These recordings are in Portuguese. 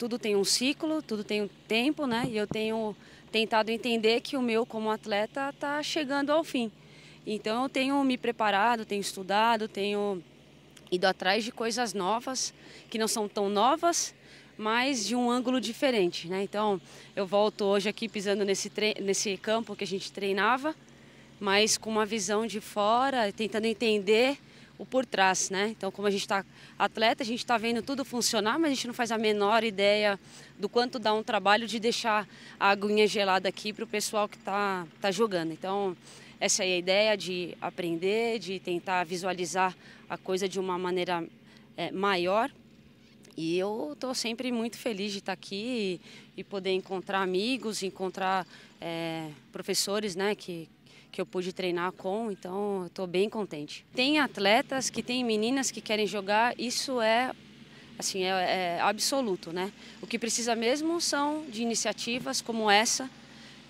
tudo tem um ciclo, tudo tem um tempo, né? E eu tenho tentado entender que o meu como atleta está chegando ao fim. Então eu tenho me preparado, tenho estudado, tenho ido atrás de coisas novas que não são tão novas, mas de um ângulo diferente, né? Então eu volto hoje aqui pisando nesse nesse campo que a gente treinava, mas com uma visão de fora, tentando entender o por trás, né? Então, como a gente está atleta, a gente está vendo tudo funcionar, mas a gente não faz a menor ideia do quanto dá um trabalho de deixar a aguinha gelada aqui para o pessoal que está tá jogando. Então, essa é a ideia de aprender, de tentar visualizar a coisa de uma maneira é, maior. E eu estou sempre muito feliz de estar tá aqui e, e poder encontrar amigos, encontrar é, professores né, que, que eu pude treinar com, então estou bem contente. Tem atletas que tem meninas que querem jogar, isso é assim é, é absoluto, né? O que precisa mesmo são de iniciativas como essa.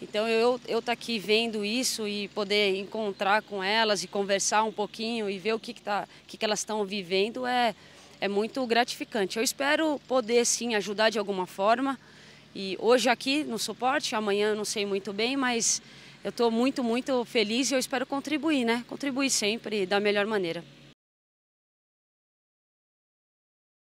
Então eu eu tá aqui vendo isso e poder encontrar com elas e conversar um pouquinho e ver o que que, tá, que, que elas estão vivendo é é muito gratificante. Eu espero poder sim ajudar de alguma forma. E hoje aqui no suporte, amanhã não sei muito bem, mas eu estou muito, muito feliz e eu espero contribuir, né? Contribuir sempre da melhor maneira.